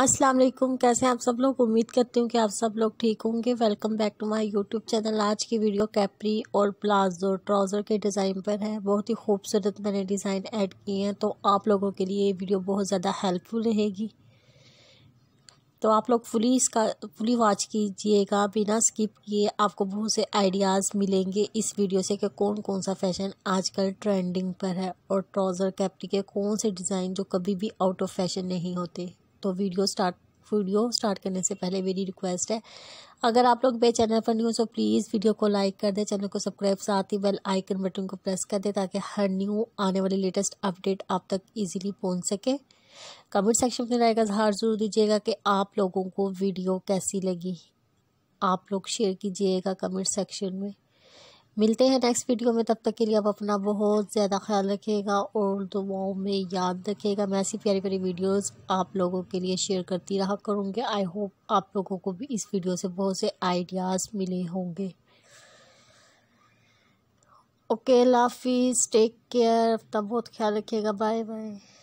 अस्सलाम वालेकुम कैसे आप सब लोग उम्मीद करती हूँ कि आप सब लोग ठीक होंगे welcome back to my YouTube channel आज की वीडियो कैपरी और प्लाजो ट्राउज़र के डिज़ाइन पर है बहुत ही खूबसूरत मैंने डिज़ाइन ऐड किए हैं तो आप लोगों के लिए ये वीडियो बहुत ज़्यादा हेल्पफुल रहेगी तो आप लोग फुली इसका फुली वॉच कीजिएगा बिना स्किप किए आपको बहुत से आइडियाज़ मिलेंगे इस वीडियो से कि कौन कौन सा फैशन आजकल ट्रेंडिंग पर है और ट्राउज़र कैपरी के कौन से डिज़ाइन जो कभी भी आउट ऑफ फैशन नहीं होते तो वीडियो स्टार्ट वीडियो स्टार्ट करने से पहले मेरी रिक्वेस्ट है अगर आप लोग मेरे चैनल पर न्यूज़ हो प्लीज़ तो वीडियो को लाइक कर दें चैनल को सब्सक्राइब साथ ही बेल आइकन बटन को प्रेस कर दें ताकि हर न्यू आने वाली लेटेस्ट अपडेट आप तक इजीली पहुंच सके कमेंट सेक्शन में रहेगा इजहार ज़रूर दीजिएगा कि आप लोगों को वीडियो कैसी लगी आप लोग शेयर कीजिएगा कमेंट सेक्शन में मिलते हैं नेक्स्ट वीडियो में तब तक के लिए आप अपना बहुत ज़्यादा ख्याल रखिएगा और दुआओं में याद रखिएगा मैं ऐसी प्यारी प्यारी वीडियोस आप लोगों के लिए शेयर करती रहा करूँगी आई होप आप लोगों को भी इस वीडियो से बहुत से आइडियाज़ मिले होंगे ओके लाफिज टेक केयर अपना बहुत ख्याल रखिएगा बाय बाय